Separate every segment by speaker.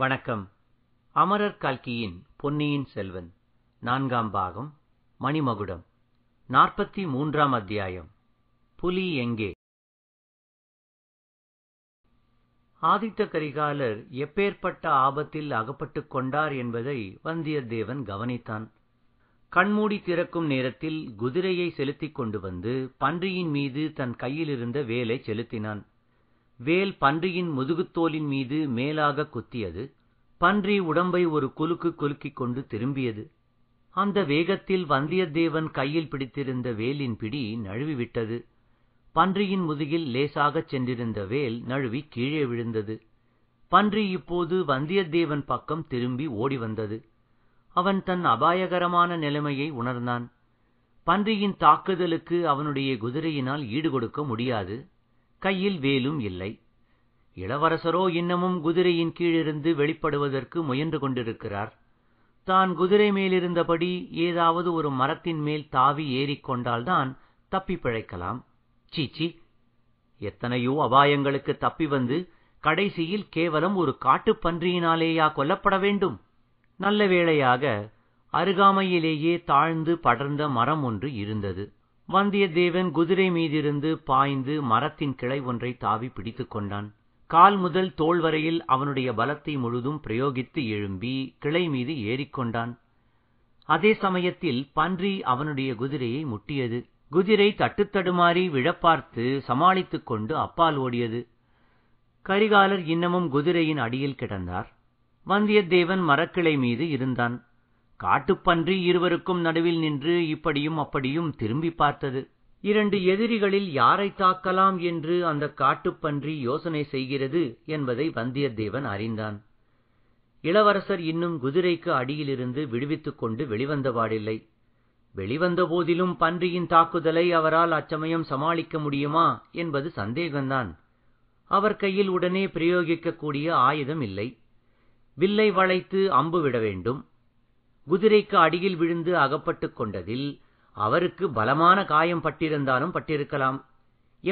Speaker 1: வணக்கம் அமரர் கல்கியின் பொன்னியின் செல்வன் நான்காம் பாகம் மணிமகுடம் நாற்பத்தி மூன்றாம் அத்தியாயம் புலி எங்கே ஆதித்த கரிகாலர் எப்பேற்பட்ட ஆபத்தில் அகப்பட்டுக் கொண்டார் என்பதை வந்தியத்தேவன் கவனித்தான் கண்மூடி திறக்கும் நேரத்தில் குதிரையை செலுத்திக் கொண்டு வந்து பன்றியின் மீது தன் கையிலிருந்த வேலை செலுத்தினான் வேல் பன்றியின் முதுகுத்தோலின் மீது மேலாகக் குத்தியது. பன்றி உடம்பை ஒரு குலுக்கு குலுக்கிக் கொண்டு திரும்பியது. அந்த வேகத்தில் வந்தியத்தேவன் கையில் பிடித்திருந்த வேலின் பிடி நழுவிவிட்டது. பன்றியின் முதுகில் லேசாகச் சென்றிருந்த வேல் நழுவி கீழே விழுந்தது. பன்றி இப்போது வந்தியத்தேவன் பக்கம் திரும்பி ஓடிவந்தது. அவன் தன் அபாயகரமான நிலைமையை உணர்ந்தான். பன்றியின் தாக்குதலுக்கு அவனுடைய குதிரையினால் ஈடுகொடுக்க முடியாது. கையில் வேலும் இல்லை இளவரசரோ இன்னமும் குதிரையின் கீழிருந்து வெளிப்படுவதற்கு முயன்று கொண்டிருக்கிறார் தான் குதிரை மேலிருந்தபடி ஏதாவது ஒரு மரத்தின் மேல் தாவி ஏறிக்கொண்டால்தான் தப்பி பிழைக்கலாம் சீச்சி எத்தனையோ அபாயங்களுக்கு தப்பி வந்து கடைசியில் கேவலம் ஒரு காட்டுப் பன்றியினாலேயா கொல்லப்பட வேண்டும் நல்ல வேளையாக அருகாமையிலேயே தாழ்ந்து படர்ந்த மரம் ஒன்று இருந்தது வந்தியத்தேவன் குதிரை மீதிருந்து பாய்ந்து மரத்தின் கிளை ஒன்றை தாவி பிடித்துக் கொண்டான் கால் முதல் தோல் வரையில் அவனுடைய பலத்தை முழுதும் பிரயோகித்து எழும்பி கிளை மீது ஏறிக்கொண்டான் அதே சமயத்தில் பன்றி அவனுடைய குதிரையை முட்டியது குதிரை தட்டுத்தடுமாறி விழப்பார்த்து சமாளித்துக் கொண்டு அப்பால் ஓடியது கரிகாலர் இன்னமும் குதிரையின் அடியில் கிடந்தார் வந்தியத்தேவன் மரக்கிளை மீது இருந்தான் காட்டுப்பன்றி இருவருக்கும் நடுவில் நின்று இப்படியும் அப்படியும் திரும்பி பார்த்தது இரண்டு எதிரிகளில் யாரை தாக்கலாம் என்று அந்த காட்டுப்பன்றி யோசனை செய்கிறது என்பதை வந்தியத்தேவன் அறிந்தான் இளவரசர் இன்னும் குதிரைக்கு அடியிலிருந்து விடுவித்துக் கொண்டு வெளிவந்தபாடில்லை வெளிவந்த போதிலும் பன்றியின் தாக்குதலை அவரால் அச்சமயம் சமாளிக்க முடியுமா என்பது சந்தேகம்தான் அவர் கையில் உடனே பிரயோகிக்கக்கூடிய ஆயுதம் இல்லை வில்லை வளைத்து அம்பு விட வேண்டும் குதிரைக்கு அடியில் விழுந்து அகப்பட்டுக் கொண்டதில் அவருக்கு பலமான காயம் பட்டிருந்தாலும் பட்டிருக்கலாம்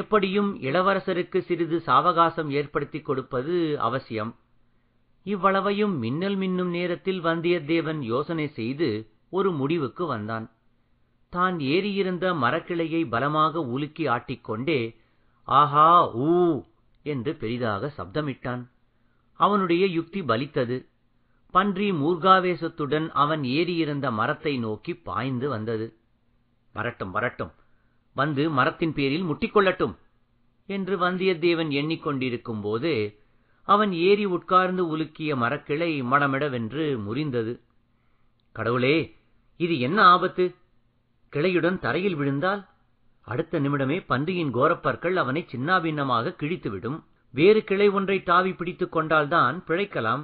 Speaker 1: எப்படியும் இளவரசருக்கு சிறிது சாவகாசம் ஏற்படுத்திக் கொடுப்பது அவசியம் இவ்வளவையும் மின்னல் மின்னும் நேரத்தில் வந்தியத்தேவன் யோசனை செய்து ஒரு முடிவுக்கு வந்தான் தான் ஏறியிருந்த மரக்கிளையை பலமாக உலுக்கி ஆட்டிக்கொண்டே ஆஹா ஊ என்று பெரிதாக சப்தமிட்டான் அவனுடைய யுக்தி பலித்தது பன்றி மூர்காவேசத்துடன் அவன் ஏறியிருந்த மரத்தை நோக்கி பாய்ந்து வந்தது வரட்டும் வரட்டும் வந்து மரத்தின் பேரில் முட்டிக்கொள்ளட்டும் என்று வந்தியத்தேவன் எண்ணிக்கொண்டிருக்கும் போது அவன் ஏறி உட்கார்ந்து உலுக்கிய மரக்கிளை மடமிடவென்று முறிந்தது கடவுளே இது என்ன ஆபத்து கிளையுடன் தரையில் விழுந்தால் அடுத்த நிமிடமே பன்றியின் கோரப்பற்கள் அவனை சின்னாபின்னமாக கிழித்துவிடும் வேறு கிளை ஒன்றை தாவி பிடித்துக் கொண்டால்தான் பிழைக்கலாம்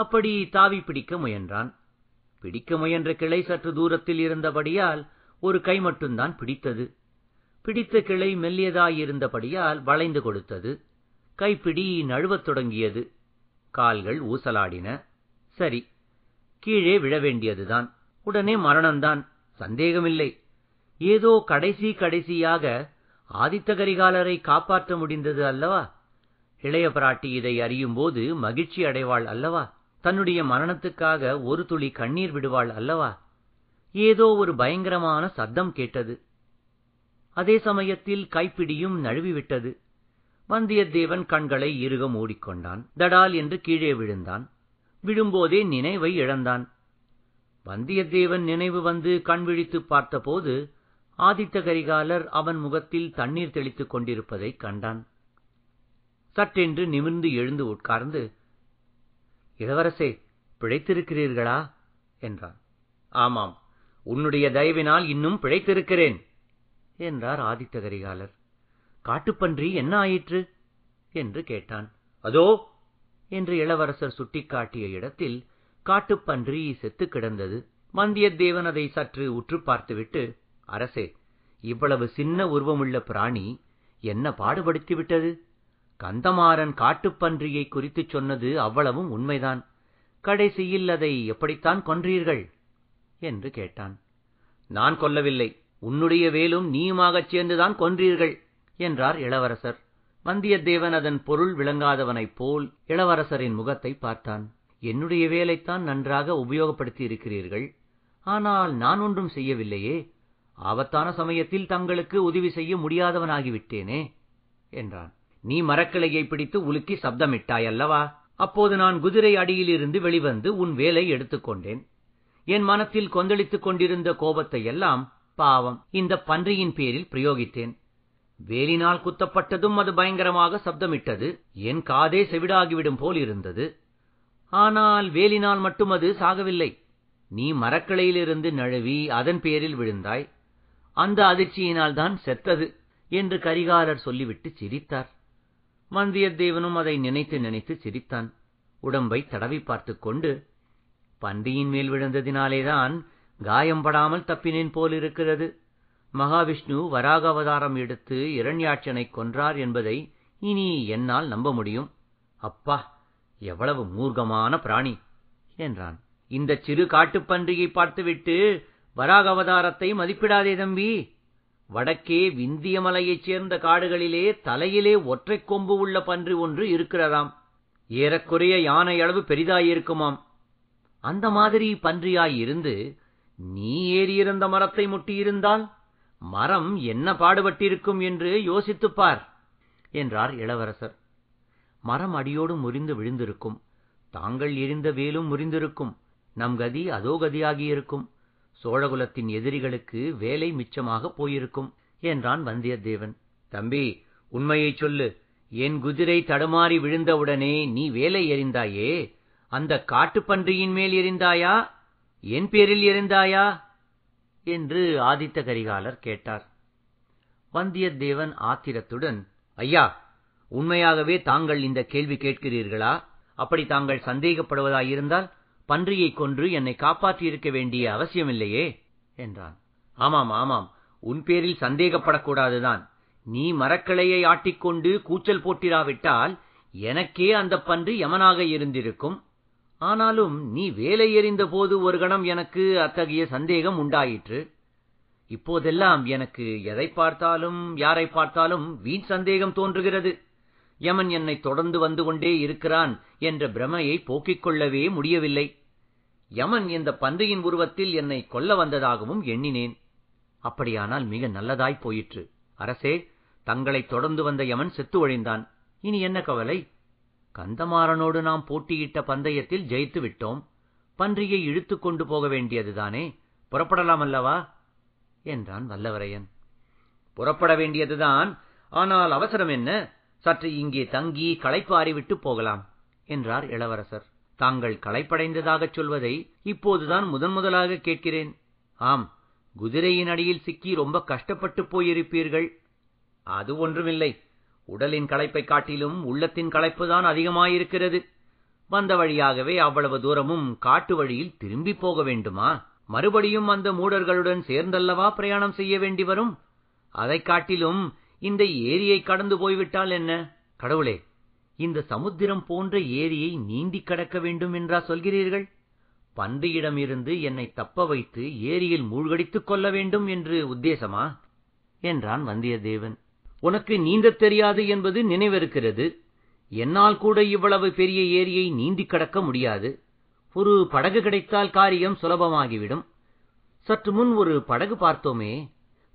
Speaker 1: அப்படி தாவி பிடிக்க முயன்றான் பிடிக்க முயன்ற கிளை சற்று தூரத்தில் இருந்தபடியால் ஒரு கை மட்டும்தான் பிடித்தது பிடித்த கிளை மெல்லியதாயிருந்தபடியால் வளைந்து கொடுத்தது கைப்பிடி நழுவத் தொடங்கியது கால்கள் ஊசலாடின சரி கீழே விழ வேண்டியதுதான் உடனே மரணம்தான் சந்தேகமில்லை ஏதோ கடைசி கடைசியாக ஆதித்த கரிகாலரை காப்பாற்ற முடிந்தது அல்லவா இளைய பிராட்டி இதை அறியும்போது மகிழ்ச்சி அடைவாள் அல்லவா தன்னுடைய மரணத்துக்காக ஒரு துளி கண்ணீர் விடுவாள் அல்லவா ஏதோ ஒரு பயங்கரமான சத்தம் கேட்டது அதே சமயத்தில் கைப்பிடியும் நழுவிவிட்டது வந்தியத்தேவன் கண்களை இறுக மூடிக்கொண்டான் தடால் என்று கீழே விழுந்தான் விழும்போதே நினைவை இழந்தான் வந்தியத்தேவன் நினைவு வந்து கண் விழித்து பார்த்தபோது ஆதித்த கரிகாலர் அவன் முகத்தில் தண்ணீர் தெளித்துக் கொண்டிருப்பதைக் கண்டான் சட்டென்று நிமிர்ந்து எழுந்து உட்கார்ந்து இளவரசே பிழைத்திருக்கிறீர்களா என்றான் ஆமாம் உன்னுடைய தயவினால் இன்னும் பிழைத்திருக்கிறேன் என்றார் ஆதித்த கரிகாலர் காட்டுப்பன்றி என்ன ஆயிற்று என்று கேட்டான் அதோ என்று இளவரசர் சுட்டிக்காட்டிய இடத்தில் காட்டுப்பன்றி செத்துக் கிடந்தது வந்தியத்தேவன் அதை சற்று உற்று பார்த்துவிட்டு அரசே இவ்வளவு சின்ன உருவமுள்ள பிராணி என்ன பாடுபடுத்திவிட்டது கந்தமாறன் காட்டுப்பன்றியை குறித்துச் சொன்னது அவ்வளவும் உண்மைதான் கடைசியில் அதை எப்படித்தான் கொன்றீர்கள் என்று கேட்டான் நான் கொல்லவில்லை உன்னுடைய வேலும் நீயுமாகச் சேர்ந்துதான் கொன்றீர்கள் என்றார் இளவரசர் வந்தியத்தேவன் அதன் பொருள் விளங்காதவனைப் போல் இளவரசரின் முகத்தை பார்த்தான் என்னுடைய வேலைத்தான் நன்றாக உபயோகப்படுத்தி இருக்கிறீர்கள் ஆனால் நான் ஒன்றும் செய்யவில்லையே ஆபத்தான சமயத்தில் தங்களுக்கு உதவி செய்ய முடியாதவனாகிவிட்டேனே என்றான் நீ மரக்கிளையை பிடித்து உலுக்கி சப்தமிட்டாய் அல்லவா அப்போது நான் குதிரை அடியிலிருந்து வெளிவந்து உன் வேலை எடுத்துக்கொண்டேன் என் மனத்தில் கொந்தளித்துக் கொண்டிருந்த கோபத்தை எல்லாம் பாவம் இந்த பன்றியின் பேரில் பிரயோகித்தேன் வேலினால் குத்தப்பட்டதும் அது பயங்கரமாக சப்தமிட்டது என் காதே செவிடாகிவிடும் போல் இருந்தது ஆனால் வேலினால் மட்டும் அது சாகவில்லை நீ மரக்கிளையிலிருந்து நழுவி அதன் பேரில் விழுந்தாய் அந்த அதிர்ச்சியினால் தான் செத்தது என்று கரிகாலர் சொல்லிவிட்டு சிரித்தார் வந்தியத்தேவனும் அதை நினைத்து நினைத்து சிரித்தான் உடம்பை தடவி பார்த்து கொண்டு பன்றியின் மேல் விழுந்ததினாலேதான் காயம்படாமல் தப்பினேன் போலிருக்கிறது மகாவிஷ்ணு வராக அவதாரம் எடுத்து இரண்யாட்சனை கொன்றார் என்பதை இனி என்னால் நம்ப முடியும் அப்பா எவ்வளவு மூர்க்கமான பிராணி என்றான் இந்த சிறு பன்றியை பார்த்துவிட்டு வராக அவதாரத்தை மதிப்பிடாதே தம்பி வடக்கே விந்திய மலையைச் சேர்ந்த காடுகளிலே தலையிலே ஒற்றைக் கொம்பு உள்ள பன்றி ஒன்று இருக்கிறதாம் ஏறக்குறைய யானை அளவு பெரிதாயிருக்குமாம் அந்த மாதிரி பன்றியாயிருந்து நீ ஏறியிருந்த மரத்தை முட்டியிருந்தால் மரம் என்ன பாடுபட்டிருக்கும் என்று யோசித்துப்பார் என்றார் இளவரசர் மரம் அடியோடு முறிந்து விழுந்திருக்கும் தாங்கள் எரிந்த வேலும் முறிந்திருக்கும் நம் கதி அதோ கதியாகியிருக்கும் சோழகுலத்தின் எதிரிகளுக்கு வேலை மிச்சமாகப் போயிருக்கும் என்றான் வந்தியத்தேவன் தம்பி உண்மையைச் சொல்லு என் குதிரை தடுமாறி விழுந்தவுடனே நீ வேலை எறிந்தாயே அந்த காட்டுப்பன்றியின் மேல் எறிந்தாயா என் பேரில் எறிந்தாயா என்று ஆதித்த கரிகாலர் கேட்டார் வந்தியத்தேவன் ஆத்திரத்துடன் ஐயா உண்மையாகவே தாங்கள் இந்த கேள்வி கேட்கிறீர்களா அப்படி தாங்கள் சந்தேகப்படுவதாயிருந்தால் பன்றியைக் கொன்று என்னை காப்பாற்றியிருக்க வேண்டிய அவசியமில்லையே என்றான் ஆமாம் ஆமாம் உன் பேரில் சந்தேகப்படக்கூடாதுதான் நீ மரக்கிளையை ஆட்டிக்கொண்டு கூச்சல் போட்டிராவிட்டால் எனக்கே அந்த பன்றி யமனாக இருந்திருக்கும் ஆனாலும் நீ வேலை எறிந்தபோது ஒரு கணம் எனக்கு அத்தகைய சந்தேகம் உண்டாயிற்று இப்போதெல்லாம் எனக்கு எதை பார்த்தாலும் யாரை பார்த்தாலும் வீண் சந்தேகம் தோன்றுகிறது யமன் என்னை தொடர்ந்து வந்து கொண்டே இருக்கிறான் என்ற பிரமையை போக்கிக் கொள்ளவே முடியவில்லை யமன் இந்த பன்றியின் உருவத்தில் என்னை கொல்ல வந்ததாகவும் எண்ணினேன் அப்படியானால் மிக நல்லதாய் போயிற்று அரசே தங்களை தொடர்ந்து வந்த யமன் செத்து ஒழிந்தான் இனி என்ன கவலை கந்தமாறனோடு நாம் போட்டியிட்ட பந்தயத்தில் ஜெயித்து விட்டோம் பன்றியை இழுத்துக் கொண்டு போக வேண்டியதுதானே புறப்படலாம் அல்லவா என்றான் வல்லவரையன் புறப்பட வேண்டியதுதான் ஆனால் அவசரம் என்ன சற்று இங்கே தங்கி களைப்பாறிவிட்டு போகலாம் என்றார் இளவரசர் தாங்கள் களைப்படைந்ததாகச் சொல்வதை இப்போதுதான் முதன்முதலாகக் கேட்கிறேன் ஆம் குதிரையின் அடியில் சிக்கி ரொம்ப கஷ்டப்பட்டுப் போயிருப்பீர்கள் அது ஒன்றுமில்லை உடலின் களைப்பைக் காட்டிலும் உள்ளத்தின் களைப்புதான் அதிகமாயிருக்கிறது வந்த வழியாகவே அவ்வளவு தூரமும் காட்டு வழியில் திரும்பிப் போக வேண்டுமா மறுபடியும் அந்த மூடர்களுடன் சேர்ந்தல்லவா பிரயாணம் செய்ய வேண்டி வரும் அதைக் காட்டிலும் இந்த ஏரியைக் கடந்து போய்விட்டால் என்ன கடவுளே இந்த சமுத்திரம் போன்ற ஏரியை நீந்திக் கடக்க வேண்டும் என்றா சொல்கிறீர்கள் பன்றியிடமிருந்து என்னை தப்ப வைத்து ஏரியில் மூழ்கடித்துக் கொள்ள வேண்டும் என்று உத்தேசமா என்றான் வந்தியத்தேவன் உனக்கு நீந்தத் தெரியாது என்பது நினைவிருக்கிறது என்னால் கூட இவ்வளவு பெரிய ஏரியை நீந்திக் கடக்க முடியாது ஒரு படகு கிடைத்தால் காரியம் சுலபமாகிவிடும் சற்று முன் ஒரு படகு பார்த்தோமே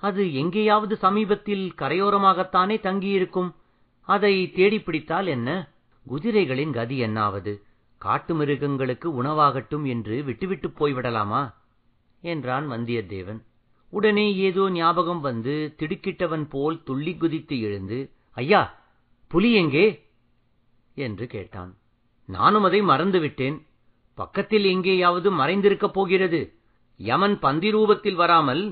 Speaker 1: அது எங்கேயாவது சமீபத்தில் கரையோரமாகத்தானே தங்கியிருக்கும் அதை தேடிப்பிடித்தால் என்ன குதிரைகளின் கதி என்னாவது காட்டு மிருகங்களுக்கு உணவாகட்டும் என்று விட்டுவிட்டுப் போய்விடலாமா என்றான் வந்தியத்தேவன் உடனே ஏதோ ஞாபகம் வந்து திடுக்கிட்டவன் போல் துள்ளி குதித்து எழுந்து ஐயா புலி எங்கே என்று கேட்டான் நானும் அதை மறந்துவிட்டேன் பக்கத்தில் எங்கேயாவது மறைந்திருக்கப் போகிறது யமன் பந்தி ரூபத்தில் வராமல்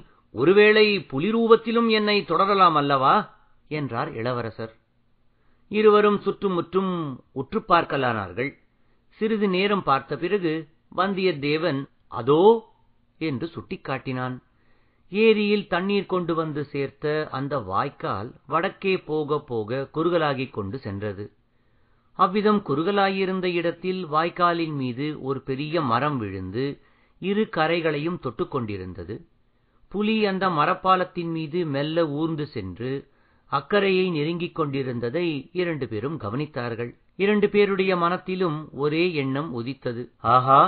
Speaker 1: ஒருவேளை புலி ரூபத்திலும் என்னை தொடரலாம் அல்லவா என்றார் இளவரசர் இருவரும் சுற்றுமுற்றும் உற்று பார்க்கலானார்கள் சிறிது நேரம் பார்த்த பிறகு வந்தியத்தேவன் அதோ என்று சுட்டிக்காட்டினான் ஏரியில் தண்ணீர் கொண்டு வந்து சேர்த்த அந்த வாய்க்கால் வடக்கே போக போக குறுகலாகிக் கொண்டு சென்றது அவ்விதம் குறுகலாயிருந்த இடத்தில் வாய்க்காலின் மீது ஒரு பெரிய மரம் விழுந்து இரு கரைகளையும் தொட்டுக்கொண்டிருந்தது புலி அந்த மரப்பாலத்தின் மீது மெல்ல ஊர்ந்து சென்று அக்கரையை நெருங்கிக் கொண்டிருந்ததை இரண்டு பேரும் கவனித்தார்கள் இரண்டு பேருடைய மனத்திலும் ஒரே எண்ணம் உதித்தது ஆஹா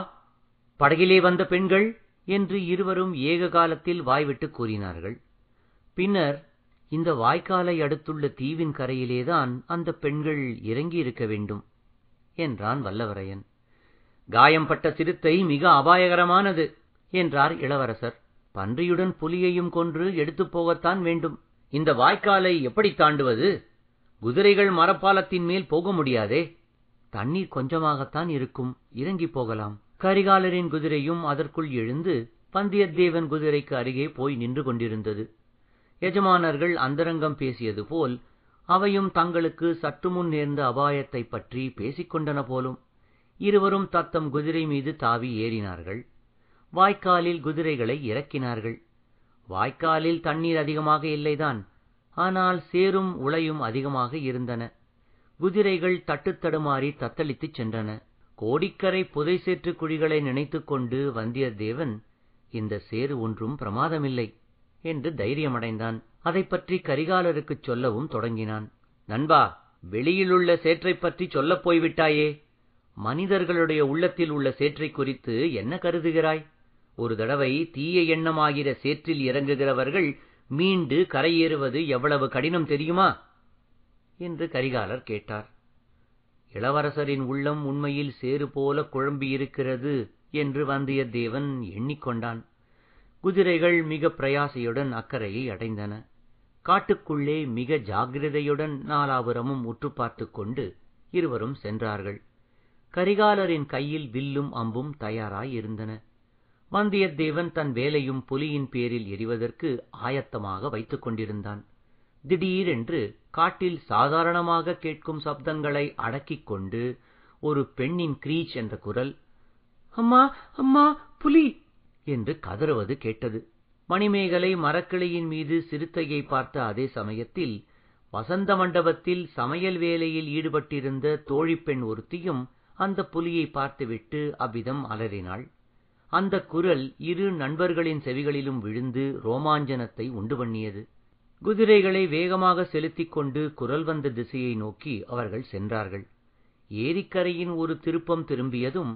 Speaker 1: படகிலே வந்த பெண்கள் என்று இருவரும் ஏக காலத்தில் வாய்விட்டுக் கூறினார்கள் பின்னர் இந்த வாய்க்காலை அடுத்துள்ள தீவின் கரையிலேதான் அந்த பெண்கள் இறங்கியிருக்க வேண்டும் என்றான் வல்லவரையன் காயம்பட்ட சிறுத்தை மிக அபாயகரமானது என்றார் இளவரசர் பன்றியுடன் புலியையும் கொன்று எடுத்துப் போகத்தான் வேண்டும் இந்த வாய்க்காலை எப்படித் தாண்டுவது குதிரைகள் மரப்பாலத்தின் மேல் போக முடியாதே தண்ணீர் கொஞ்சமாகத்தான் இருக்கும் இறங்கி போகலாம் கரிகாலரின் குதிரையும் அதற்குள் எழுந்து பந்தியத்தேவன் குதிரைக்கு அருகே போய் நின்று கொண்டிருந்தது எஜமானர்கள் அந்தரங்கம் பேசியது போல் அவையும் தங்களுக்கு சற்று முன் நேர்ந்த அபாயத்தை பற்றி பேசிக்கொண்டன போலும் இருவரும் தத்தம் குதிரை மீது தாவி ஏறினார்கள் வாய்க்காலில் குதிரைகளை இறக்கினார்கள் வாய்க்காலில் தண்ணீர் அதிகமாக இல்லைதான் ஆனால் சேரும் உளையும் அதிகமாக இருந்தன குதிரைகள் தட்டுத்தடுமாறி தத்தளித்துச் சென்றன கோடிக்கரை புதை சேற்று குழிகளை நினைத்துக் கொண்டு வந்தியத்தேவன் இந்த சேறு ஒன்றும் பிரமாதமில்லை என்று தைரியமடைந்தான் அதை பற்றி கரிகாலருக்குச் சொல்லவும் தொடங்கினான் நண்பா வெளியிலுள்ள சேற்றைப் பற்றி சொல்லப் போய்விட்டாயே மனிதர்களுடைய உள்ளத்தில் உள்ள சேற்றைக் குறித்து என்ன கருதுகிறாய் ஒரு தடவை தீய எண்ணமாகிற சேற்றில் இறங்குகிறவர்கள் மீண்டு கரையேறுவது எவ்வளவு கடினம் தெரியுமா என்று கரிகாலர் கேட்டார் இளவரசரின் உள்ளம் உண்மையில் சேறு போல குழம்பியிருக்கிறது என்று வந்தியத்தேவன் எண்ணிக்கொண்டான் குதிரைகள் மிக பிரயாசையுடன் அக்கறையை அடைந்தன காட்டுக்குள்ளே மிக ஜாகிரதையுடன் நாலாபுரமும் உற்று பார்த்து கொண்டு இருவரும் சென்றார்கள் கரிகாலரின் கையில் வில்லும் அம்பும் தயாராயிருந்தன வந்தியத்தேவன் தன் வேலையும் புலியின் பேரில் எறிவதற்கு ஆயத்தமாக வைத்துக் கொண்டிருந்தான் திடீரென்று காட்டில் சாதாரணமாக கேட்கும் சப்தங்களை அடக்கிக் கொண்டு ஒரு பெண்ணின் கிரீச் என்ற குரல் அம்மா அம்மா புலி என்று கதறுவது கேட்டது மணிமேகலை மரக்கிளையின் மீது சிறுத்தையை பார்த்த அதே சமயத்தில் வசந்த மண்டபத்தில் சமையல் வேலையில் ஈடுபட்டிருந்த தோழிப்பெண் ஒருத்தியும் அந்த புலியை பார்த்துவிட்டு அவ்விதம் அலறினாள் அந்தக் குரல் இரு நண்பர்களின் செவிகளிலும் விழுந்து ரோமாஞ்சனத்தை உண்டுபண்ணியது. குதிரைகளை வேகமாக செலுத்திக் கொண்டு குரல் வந்த திசையை நோக்கி அவர்கள் சென்றார்கள். ஏரிக்கரையின் ஒரு திருப்பம் திரும்பியதும்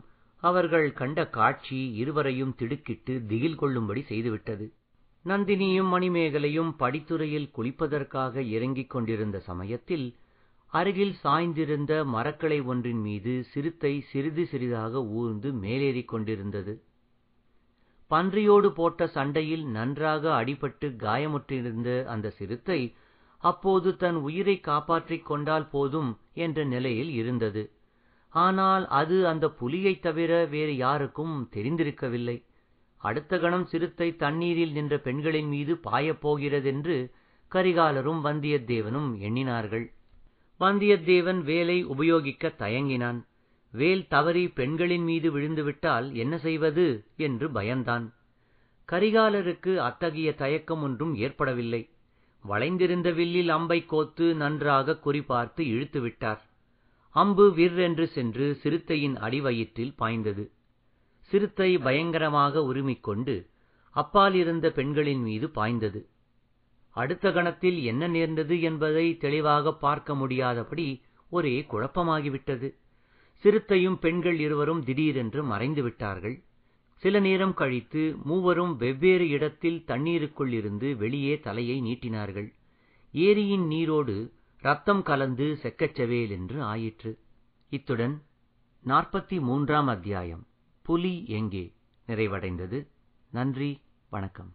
Speaker 1: அவர்கள் கண்ட காட்சி இருவரையும் திடுக்கிட்டு திகில் கொள்ளும்படி செய்துவிட்டது. நந்தினியும் மணிமேகலையும் படித்துறையில் குளிப்பதற்காக இறங்கிக் கொண்டிருந்த சமயத்தில், அருகில் சாய்ந்திருந்த மரக்களை ஒன்றின் மீது சிறுத்தை சிறிது சிறிதாக ஊர்ந்து மேலேறிக் கொண்டிருந்தது. பன்றியோடு போட்ட சண்டையில் நன்றாக அடிபட்டு காயமுற்றிருந்த அந்த சிறுத்தை அப்போது தன் உயிரை காப்பாற்றிக் கொண்டால் போதும் என்ற நிலையில் இருந்தது ஆனால் அது அந்த புலியைத் தவிர வேறு யாருக்கும் தெரிந்திருக்கவில்லை அடுத்த கணம் சிறுத்தை தண்ணீரில் நின்ற பெண்களின் மீது பாயப் போகிறதென்று கரிகாலரும் வந்தியத்தேவனும் எண்ணினார்கள் வந்தியத்தேவன் வேலை உபயோகிக்கத் தயங்கினான் வேல் தவறி பெண்களின் மீது விழுந்துவிட்டால் என்ன செய்வது என்று பயந்தான் கரிகாலருக்கு அத்தகைய தயக்கம் ஒன்றும் ஏற்படவில்லை வளைந்திருந்த வில்லில் அம்பை கோத்து நன்றாக குறிபார்த்து இழுத்துவிட்டார் விட்டார் அம்பு விர்ரென்று சென்று சிறுத்தையின் அடிவயிற்றில் பாய்ந்தது சிறுத்தை பயங்கரமாக உருமிக்கொண்டு அப்பால் இருந்த பெண்களின் மீது பாய்ந்தது அடுத்த கணத்தில் என்ன நேர்ந்தது என்பதை தெளிவாகப் பார்க்க முடியாதபடி ஒரே குழப்பமாகிவிட்டது சிறுத்தையும் பெண்கள் இருவரும் திடீரென்று மறைந்து விட்டார்கள் சில நேரம் கழித்து மூவரும் வெவ்வேறு இடத்தில் தண்ணீருக்குள் இருந்து வெளியே தலையை நீட்டினார்கள் ஏரியின் நீரோடு ரத்தம் கலந்து செக்கச்சவேல் என்று ஆயிற்று இத்துடன் நாற்பத்தி மூன்றாம் அத்தியாயம் புலி எங்கே நிறைவடைந்தது நன்றி வணக்கம்